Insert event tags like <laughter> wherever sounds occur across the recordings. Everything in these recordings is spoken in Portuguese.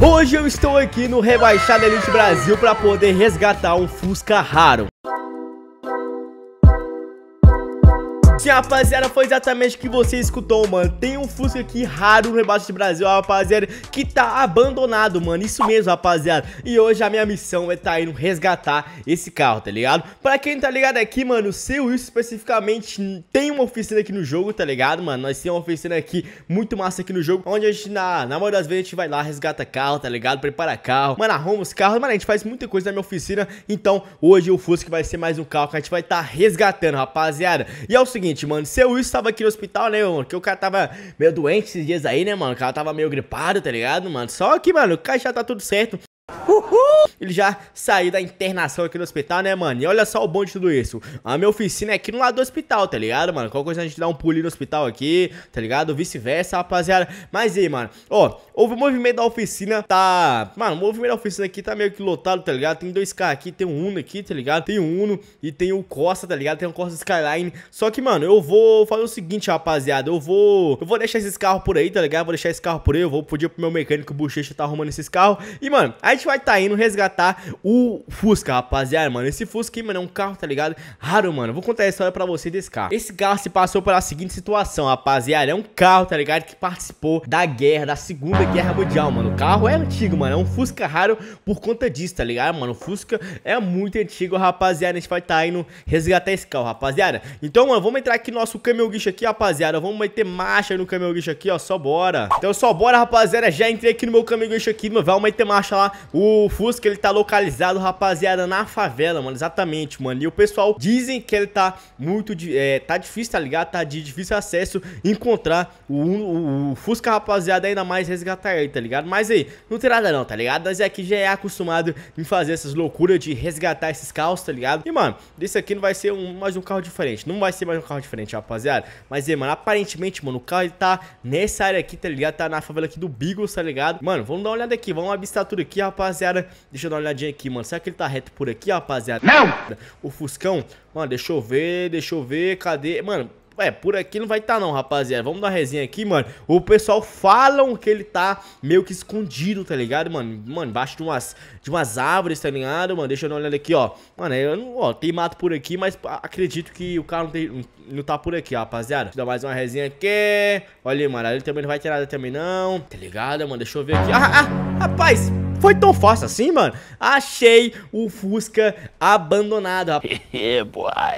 Hoje eu estou aqui no Rebaixada Elite Brasil para poder resgatar um Fusca raro. Sim, rapaziada, foi exatamente o que você escutou, mano. Tem um Fusca aqui raro no rebaixo de Brasil, rapaziada, que tá abandonado, mano. Isso mesmo, rapaziada. E hoje a minha missão é tá indo resgatar esse carro, tá ligado? Pra quem tá ligado aqui, mano, o seu Wilson especificamente tem uma oficina aqui no jogo, tá ligado, mano? Nós temos uma oficina aqui muito massa aqui no jogo, onde a gente, na, na maioria das vezes, a gente vai lá, resgata carro, tá ligado? Prepara carro, mano, arruma os carros, mano, a gente faz muita coisa na minha oficina. Então, hoje o Fusca vai ser mais um carro que a gente vai estar tá resgatando, rapaziada. E é o seguinte, seguinte, mano. Seu Wilson tava aqui no hospital, né, mano? Que o cara tava meio doente esses dias aí, né, mano? O cara tava meio gripado, tá ligado, mano? Só que, mano, o cara já tá tudo certo. Uhul! ele já saiu da internação aqui no hospital, né, mano? E olha só o bom de tudo isso. A minha oficina é aqui no lado do hospital, tá ligado, mano? Qualquer coisa a gente dá um pulinho no hospital aqui, tá ligado? Vice-versa, rapaziada. Mas aí, mano, ó, houve o movimento da oficina, tá... Mano, o movimento da oficina aqui tá meio que lotado, tá ligado? Tem dois carros aqui, tem um Uno aqui, tá ligado? Tem um Uno e tem o Costa, tá ligado? Tem o Costa Skyline. Só que, mano, eu vou fazer o seguinte, rapaziada. Eu vou... Eu vou deixar esses carros por aí, tá ligado? Vou deixar esse carro por aí. Eu vou pedir pro meu mecânico, o Bochecha, tá arrumando esses carros. E, mano, a gente vai tá indo resgatar o Fusca, rapaziada, mano. Esse Fusca, mano, é um carro, tá ligado? Raro, mano. Vou contar a história pra você desse carro. Esse carro se passou pela seguinte situação, rapaziada. É um carro, tá ligado? Que participou da guerra, da Segunda Guerra Mundial, mano. O carro é antigo, mano. É um Fusca raro por conta disso, tá ligado, mano? O Fusca é muito antigo, rapaziada. A gente vai estar tá indo resgatar esse carro, rapaziada. Então, mano, vamos entrar aqui no nosso caminhão guicho aqui, rapaziada. Vamos meter marcha no caminhão guicho aqui, ó. Só bora. Então, só bora, rapaziada. Já entrei aqui no meu caminhão guicho aqui, mano. Vamos meter marcha lá. O Fusca que ele tá localizado, rapaziada, na favela, mano, exatamente, mano. E o pessoal dizem que ele tá muito, é, tá difícil, tá ligado? Tá de difícil acesso encontrar o, o, o Fusca, rapaziada, ainda mais resgatar ele, tá ligado? Mas aí, não tem nada não, tá ligado? Nós aqui já é acostumado em fazer essas loucuras de resgatar esses carros, tá ligado? E, mano, desse aqui não vai ser um, mais um carro diferente, não vai ser mais um carro diferente, rapaziada. Mas aí, mano, aparentemente, mano, o carro ele tá nessa área aqui, tá ligado? Tá na favela aqui do Beagle, tá ligado? Mano, vamos dar uma olhada aqui, vamos avistar tudo aqui, rapaziada. Deixa eu dar uma olhadinha aqui, mano. Será que ele tá reto por aqui, rapaziada? Não! O Fuscão, mano, deixa eu ver, deixa eu ver, cadê? Mano, é, por aqui não vai estar tá não, rapaziada. Vamos dar uma resinha aqui, mano. O pessoal falam que ele tá meio que escondido, tá ligado, mano? Mano, embaixo de umas, de umas árvores, tá ligado, mano? Deixa eu dar uma olhada aqui, ó. Mano, eu não, ó, tem mato por aqui, mas acredito que o cara não, tem, não tá por aqui, rapaziada. Deixa eu dar mais uma resinha aqui. Olha aí, mano, ele também não vai ter nada também não. Tá ligado, mano? Deixa eu ver aqui. Ah, ah, rapaz! Foi tão fácil assim, mano? Achei o Fusca abandonado, rapaz. <laughs> É,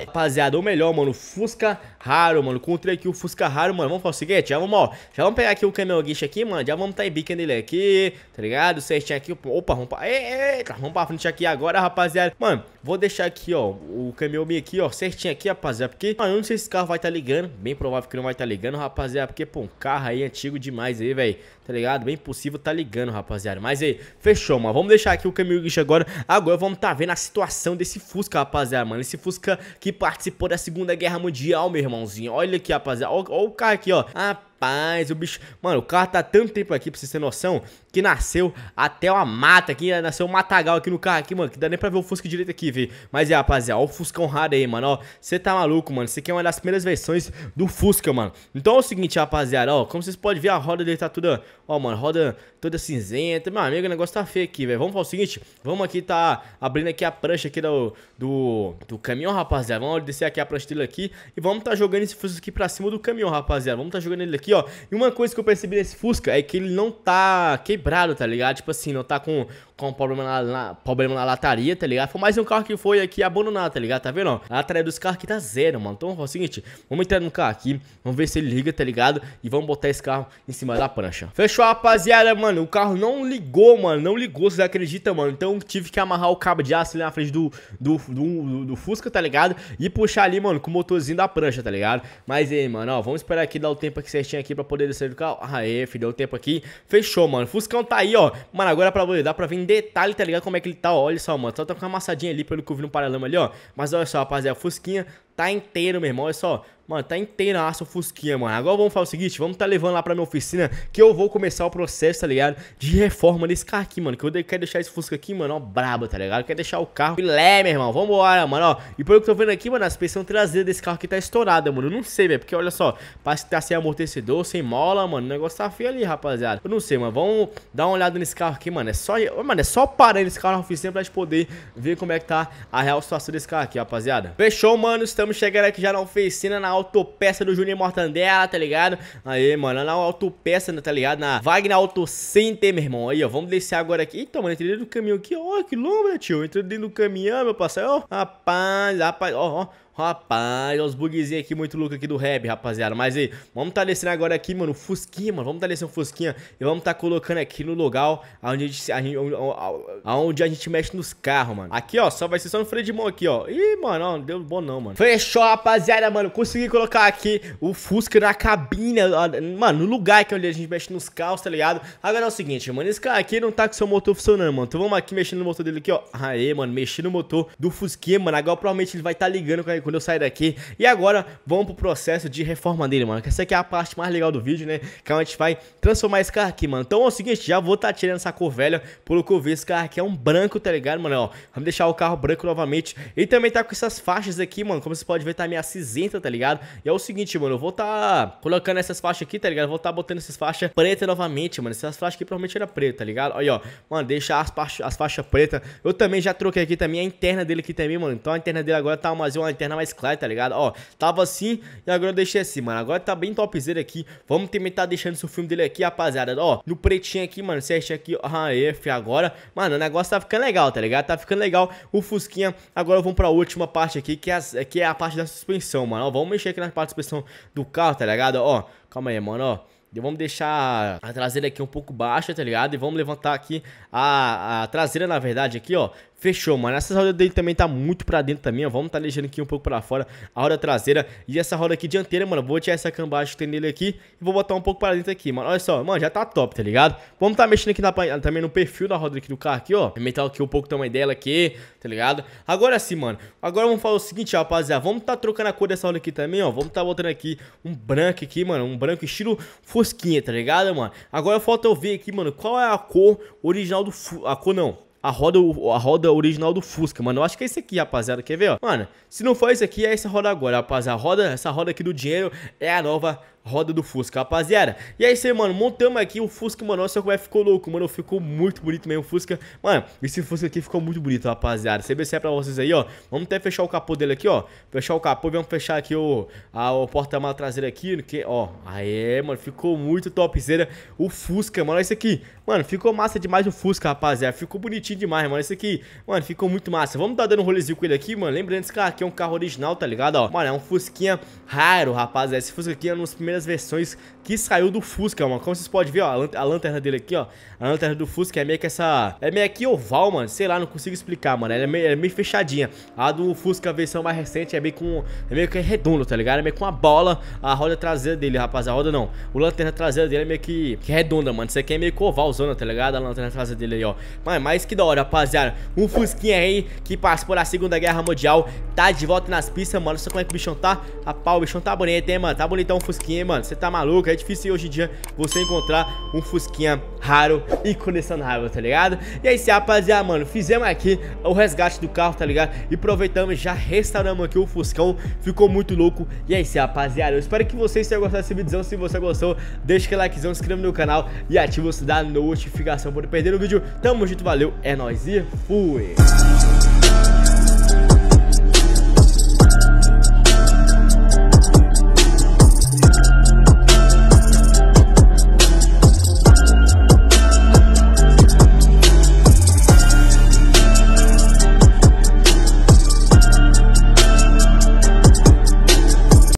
rapaziada, ou melhor, mano, Fusca raro, mano. Encontrei aqui o Fusca raro, mano. Vamos fazer o seguinte, já vamos, ó. Já vamos pegar aqui o caminhão guiche aqui, mano. Já vamos tá em bica nele aqui, tá ligado? Certinho aqui. Opa, vamos pra... Eita, vamos pra frente aqui agora, rapaziada. Mano, vou deixar aqui, ó, o caminhão aqui, ó, certinho aqui, rapaziada. Porque, mano, eu não sei se esse carro vai tá ligando. Bem provável que não vai tá ligando, rapaziada. Porque, pô, um carro aí é antigo demais aí, velho. Tá ligado? Bem possível tá ligando, rapaziada. Mas aí, fechou. Fechou, mano. Vamos deixar aqui o caminho guincho agora. Agora vamos tá vendo a situação desse Fusca, rapaziada, mano. Esse Fusca que participou da Segunda Guerra Mundial, meu irmãozinho. Olha aqui, rapaziada. Olha o carro aqui, ó. A ah, Rapaz, o bicho. Mano, o carro tá tanto tempo aqui, pra vocês terem noção, que nasceu até uma mata aqui, nasceu um matagal aqui no carro aqui, mano, que dá nem pra ver o Fusca direito aqui, vi. Mas é, rapaziada, ó o Fuscão raro aí, mano, ó. Você tá maluco, mano. você aqui é uma das primeiras versões do Fusca, mano. Então é o seguinte, rapaziada, ó. Como vocês podem ver, a roda dele tá toda. Ó, mano, roda toda cinzenta. Meu amigo, o negócio tá feio aqui, velho. Vamos fazer o seguinte, vamos aqui tá abrindo aqui a prancha aqui do, do, do caminhão, rapaziada. Vamos descer aqui a prancha dele aqui e vamos tá jogando esse Fusca aqui pra cima do caminhão, rapaziada. Vamos tá jogando ele aqui aqui, ó. E uma coisa que eu percebi nesse Fusca é que ele não tá quebrado, tá ligado? Tipo assim, não tá com com problema na, na, problema na lataria, tá ligado? Foi mais um carro que foi aqui abandonado, tá ligado? Tá vendo? A lataria dos carros aqui tá zero, mano. Então, é o seguinte, vamos entrar no carro aqui, vamos ver se ele liga, tá ligado? E vamos botar esse carro em cima da prancha. Fechou, rapaziada, mano. O carro não ligou, mano. Não ligou, vocês acreditam, mano? Então, tive que amarrar o cabo de aço ali na frente do, do, do, do, do Fusca, tá ligado? E puxar ali, mano, com o motorzinho da prancha, tá ligado? Mas aí, mano, ó, vamos esperar aqui dar o tempo aqui certinho aqui pra poder descer do carro. Aê, filho, deu o tempo aqui. Fechou, mano. Fuscão tá aí, ó. Mano, agora é pra poder, dá pra vir detalhe, tá ligado? Como é que ele tá, olha só, mano. Só tá com uma amassadinha ali pelo que eu vi no paralama ali, ó. Mas olha só, rapaziada, fusquinha Tá inteiro, meu irmão. Olha só. Mano, tá a aço Fusquinha, mano. Agora vamos fazer o seguinte, vamos tá levando lá pra minha oficina que eu vou começar o processo, tá ligado? De reforma desse carro aqui, mano. Que eu quero deixar esse Fusca aqui, mano, ó, brabo, tá ligado? Quer quero deixar o carro filé, meu irmão. Vambora, mano, ó. E pelo que eu tô vendo aqui, mano, a suspensão traseira desse carro aqui tá estourada, mano. Eu não sei, velho, porque olha só, parece que tá sem amortecedor, sem mola, mano. O negócio tá feio ali, rapaziada. Eu não sei, mano. Vamos dar uma olhada nesse carro aqui, mano. É só, mano, é só parar nesse carro na oficina pra gente poder ver como é que tá a real situação desse carro aqui, rapaziada. Fechou, mano. Estamos estamos chegando aqui já na oficina, na autopeça do Junior Mortandela, tá ligado? Aí, mano, na autopeça, né, tá ligado? Na Wagner Auto Center, meu irmão. Aí, ó, vamos descer agora aqui. Eita, mano, entrei dentro do caminhão aqui, ó, que lombra, né, tio. Entrei dentro do caminhão, meu parceiro. Ó, rapaz, rapaz, ó, ó. Rapaz, olha os bugzinhos aqui, muito louco aqui do Reb, rapaziada. Mas aí, vamos tá descendo agora aqui, mano, o Fusquinha, mano. Vamos tá descendo o Fusquinha e vamos tá colocando aqui no lugar aonde a gente, a gente, aonde a gente mexe nos carros, mano. Aqui, ó, só vai ser só no freio de mão aqui, ó. Ih, mano, ó, não deu bom não, mano. Fechou, rapaziada, mano. Consegui colocar aqui o Fusca na cabine, mano, no lugar que é onde a gente mexe nos carros, tá ligado? Agora é o seguinte, mano, esse cara aqui não tá com seu motor funcionando, mano. Então vamos aqui mexendo no motor dele aqui, ó. Aê, mano, mexi no motor do Fusquinha, mano. Agora provavelmente ele vai tá ligando com a quando eu sair daqui. E agora vamos pro processo de reforma dele, mano. Que essa aqui é a parte mais legal do vídeo, né? Que é a gente vai transformar esse carro aqui, mano. Então é o seguinte, já vou tá tirando essa cor velha. Pelo que eu vi, esse carro aqui é um branco, tá ligado, mano? Ó, vamos deixar o carro branco novamente. E também tá com essas faixas aqui, mano. Como você pode ver, tá meio cinzenta, tá ligado? E é o seguinte, mano. Eu vou tá colocando essas faixas aqui, tá ligado? vou tá botando essas faixas preta novamente, mano. Essas faixas aqui provavelmente era preta, tá ligado? Aí, ó. Mano, deixar as, faixas, as faixas pretas. Eu também já troquei aqui também a interna dele aqui também, mano. Então a interna dele agora tá mais uma interna mais claro, tá ligado? Ó, tava assim e agora eu deixei assim, mano. Agora tá bem topzera aqui. Vamos tentar tá deixando esse filme dele aqui, rapaziada. Ó, no pretinho aqui, mano, certinho aqui. Ah, é, F agora. Mano, o negócio tá ficando legal, tá ligado? Tá ficando legal o Fusquinha. Agora vamos pra última parte aqui, que é, a, que é a parte da suspensão, mano. Ó, vamos mexer aqui na parte da suspensão do carro, tá ligado? Ó, calma aí, mano, ó. Vamos deixar a traseira aqui um pouco baixa, tá ligado? E vamos levantar aqui a, a traseira, na verdade, aqui, ó. Fechou, mano. Essa roda dele também tá muito pra dentro também, ó. Vamos tá deixando aqui um pouco pra fora a roda traseira e essa roda aqui dianteira, mano. Vou tirar essa cambagem que tem nele aqui e vou botar um pouco pra dentro aqui, mano. Olha só, mano, já tá top, tá ligado? Vamos tá mexendo aqui na, também no perfil da roda aqui do carro aqui, ó. Aumentar aqui um pouco o tamanho dela aqui, tá ligado? Agora sim, mano. Agora vamos falar o seguinte, rapaziada. Vamos tá trocando a cor dessa roda aqui também, ó. Vamos tá botando aqui um branco aqui, mano. Um branco estilo fosquinha, tá ligado, mano? Agora falta eu ver aqui, mano, qual é a cor original do... A cor não a roda, a roda original do Fusca, mano. Eu acho que é esse aqui, rapaziada. Quer ver, ó? Mano, se não for esse aqui, é essa roda agora, rapaziada. A roda, essa roda aqui do dinheiro é a nova roda do Fusca, rapaziada. E é isso aí, mano. Montamos aqui o Fusca, mano. Nossa, como é ficou louco, mano. Ficou muito bonito mesmo o Fusca. Mano, esse Fusca aqui ficou muito bonito, rapaziada. CBC é pra vocês aí, ó. Vamos até fechar o capô dele aqui, ó. Fechar o capô, vamos fechar aqui o, a, o porta-mala traseira aqui, que, ó. Aê, mano, ficou muito topzera o Fusca, mano. Olha isso aqui. Mano, ficou massa demais o Fusca, rapaziada. Ficou bonitinho demais, mano. esse aqui, mano, ficou muito massa. Vamos dar dando um rolezinho com ele aqui, mano. Lembrando, esse carro aqui é um carro original, tá ligado, ó. Mano, é um Fusquinha raro, rapaziada. Esse Fusca aqui é um dos primeiros primeiras versões que saiu do Fusca, mano. Como vocês podem ver, ó, a, lan a lanterna dele aqui, ó. A lanterna do Fusca é meio que essa... É meio que oval, mano. Sei lá, não consigo explicar, mano. Ela é meio, é meio fechadinha. A do Fusca, a versão mais recente, é meio com... É meio que redondo, tá ligado? É meio com uma bola a roda traseira dele, rapaz. A roda não. O lanterna traseira dele é meio que, que redonda, mano. Isso aqui é meio que ovalzona, tá ligado? A lanterna traseira dele aí, ó. Mas, mas que da hora, rapaziada. Um Fusquinha aí que por da Segunda Guerra Mundial. Tá de volta nas pistas, mano. Só como é que o bichão tá? pau, o bichão tá bonito, hein, mano. Tá bonitão o Fusquinha. Fusquinha, mano, você tá maluco? É difícil hoje em dia você encontrar um Fusquinha raro e colecionável, tá ligado? E é isso aí, rapaziada, mano, fizemos aqui o resgate do carro, tá ligado? E aproveitamos, já restauramos aqui o Fuscão, ficou muito louco. E é isso aí, rapaziada, eu espero que vocês tenham gostado desse vídeo. Se você gostou, deixa aquele likezão, se inscreva no canal e ativa o sininho da notificação para não perder o vídeo. Tamo junto, valeu, é nóis e fui!